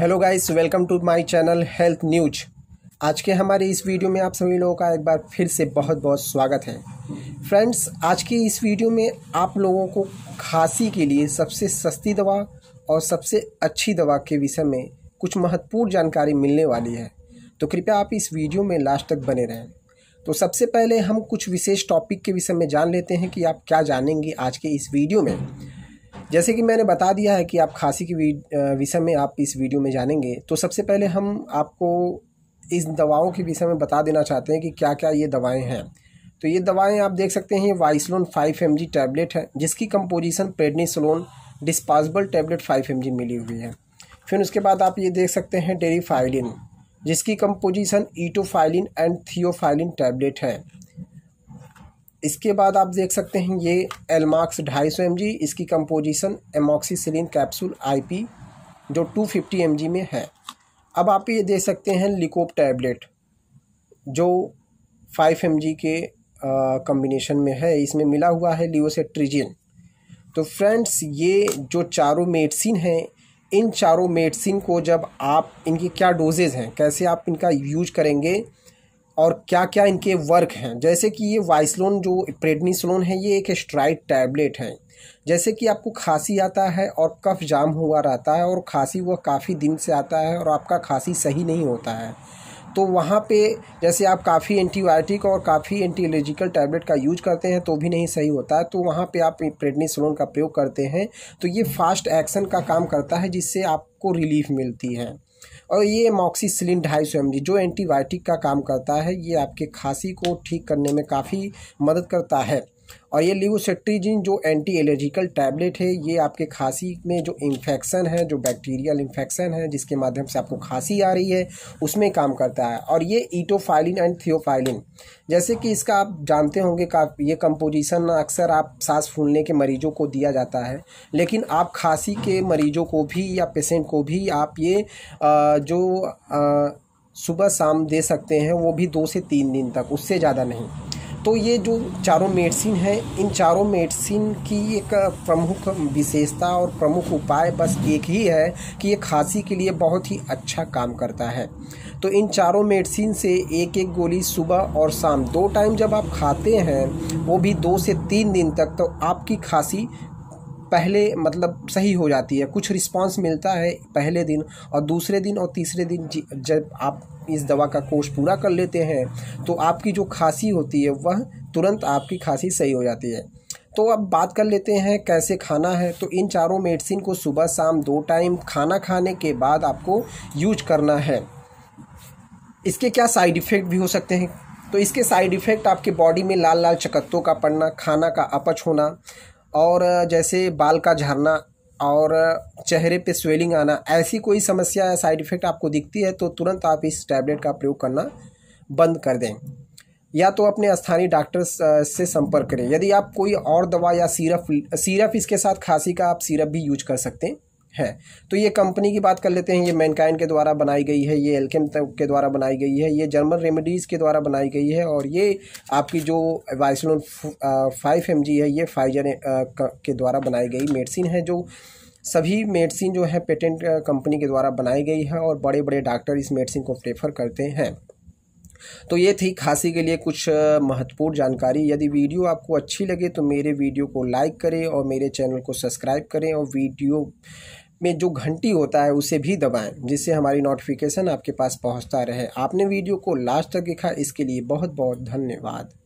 hello guys welcome to my channel health news आज के हमारे इस वीडियो में आप सभी लोगों का एक बार फिर से बहुत बहुत स्वागत है फ्रेंड्स आज के इस वीडियो में आप लोगों को खांसी के लिए सबसे सस्ती दवा और सबसे अच्छी दवा के विषय में कुछ महत्वपूर्ण जानकारी मिलने वाली है तो कृपया आप इस वीडियो में लास्ट तक बने रहें तो सबसे पहले हम कुछ विशेष टॉपिक के विषय में जान लेते हैं कि आप क्या जानेंगे आज के इस वीडियो में जैसे कि मैंने बता दिया है कि आप खांसी के विषय में आप इस वीडियो में जानेंगे तो सबसे पहले हम आपको इस दवाओं के विषय में बता देना चाहते हैं कि क्या क्या ये दवाएं हैं तो ये दवाएं आप देख सकते हैं Wysolone five M G tablet है जिसकी composition prednisolone dispersible tablet five M G मिली हुई है फिर उसके बाद आप ये देख सकते हैं डेरीफाइलिन जिसकी composition etofylline and theophylline tablet है इसके बाद आप देख सकते हैं ये एलमार्क्स ढाई सौ इसकी कंपोजिशन एमोक्सीसिलिन कैप्सूल आईपी जो 250 जी में है अब आप ये देख सकते हैं लिकोप टैबलेट जो 5 जी के कम्बिनेशन में है इसमें मिला हुआ है लियोसेट्रीजिन तो फ्रेंड्स ये जो चारों मेडिसिन हैं इन चारों मेडिसिन को जब आप इनकी क्या डोजेज़ हैं कैसे आप इनका यूज करेंगे और क्या क्या इनके वर्क हैं जैसे कि ये वाइसलोन जो प्रेडनीसलोन है ये एक स्ट्राइड टैबलेट है जैसे कि आपको खांसी आता है और कफ जाम हुआ रहता है और खांसी वह काफ़ी दिन से आता है और आपका खांसी सही नहीं होता है तो वहाँ पे जैसे आप काफ़ी एंटीबायोटिक और काफ़ी एंटी एलर्जिकल टैबलेट का यूज करते हैं तो भी नहीं सही होता है तो वहाँ पे आप सलोन का प्रयोग करते हैं तो ये फास्ट एक्शन का काम करता है जिससे आपको रिलीफ मिलती है और ये मॉक्सीसिलिन ढाई सौ एम जो एंटीबायोटिक का काम करता है ये आपके खांसी को ठीक करने में काफ़ी मदद करता है और ये लिवोसेट्रीजिन जो एंटी एलर्जिकल टैबलेट है ये आपके खांसी में जो इन्फेक्शन है जो बैक्टीरियल इन्फेक्शन है जिसके माध्यम से आपको खांसी आ रही है उसमें काम करता है और ये ईटोफाइलिन एंड थियोफाइलिन जैसे कि इसका आप जानते होंगे का ये कंपोजिशन अक्सर आप सांस फूलने के मरीजों को दिया जाता है लेकिन आप खांसी के मरीजों को भी या पेशेंट को भी आप ये आ, जो आ, सुबह शाम दे सकते हैं वो भी दो से तीन दिन तक उससे ज़्यादा नहीं तो ये जो चारों मेडिसिन है इन चारों मेडिसिन की एक प्रमुख विशेषता और प्रमुख उपाय बस एक ही है कि ये खांसी के लिए बहुत ही अच्छा काम करता है तो इन चारों मेडिसिन से एक एक गोली सुबह और शाम दो टाइम जब आप खाते हैं वो भी दो से तीन दिन तक तो आपकी खांसी पहले मतलब सही हो जाती है कुछ रिस्पांस मिलता है पहले दिन और दूसरे दिन और तीसरे दिन जब आप इस दवा का कोर्स पूरा कर लेते हैं तो आपकी जो खांसी होती है वह तुरंत आपकी खांसी सही हो जाती है तो अब बात कर लेते हैं कैसे खाना है तो इन चारों मेडिसिन को सुबह शाम दो टाइम खाना खाने के बाद आपको यूज करना है इसके क्या साइड इफ़ेक्ट भी हो सकते हैं तो इसके साइड इफ़ेक्ट आपके बॉडी में लाल लाल चकत्तों का पड़ना खाना का अपच होना और जैसे बाल का झरना और चेहरे पे स्वेलिंग आना ऐसी कोई समस्या या साइड इफ़ेक्ट आपको दिखती है तो तुरंत आप इस टैबलेट का प्रयोग करना बंद कर दें या तो अपने स्थानीय डॉक्टर से संपर्क करें यदि आप कोई और दवा या सीरप सीरप इसके साथ खांसी का आप सीरप भी यूज कर सकते हैं है तो ये कंपनी की बात कर लेते हैं ये मैनकाइन के द्वारा बनाई गई है ये एल्केम के द्वारा बनाई गई है ये जर्मन रेमेडीज़ के द्वारा बनाई गई है और ये आपकी जो वाइसलोन फाइव एम है ये फाइजर के द्वारा बनाई गई मेडिसिन है जो सभी मेडिसिन जो है पेटेंट कंपनी के द्वारा बनाई गई है और बड़े बड़े डॉक्टर इस मेडिसिन को प्रेफर करते हैं तो ये थी खांसी के लिए कुछ महत्वपूर्ण जानकारी यदि वीडियो आपको अच्छी लगे तो मेरे वीडियो को लाइक करें और मेरे चैनल को सब्सक्राइब करें और वीडियो में जो घंटी होता है उसे भी दबाएं जिससे हमारी नोटिफिकेशन आपके पास पहुंचता रहे आपने वीडियो को लास्ट तक देखा इसके लिए बहुत बहुत धन्यवाद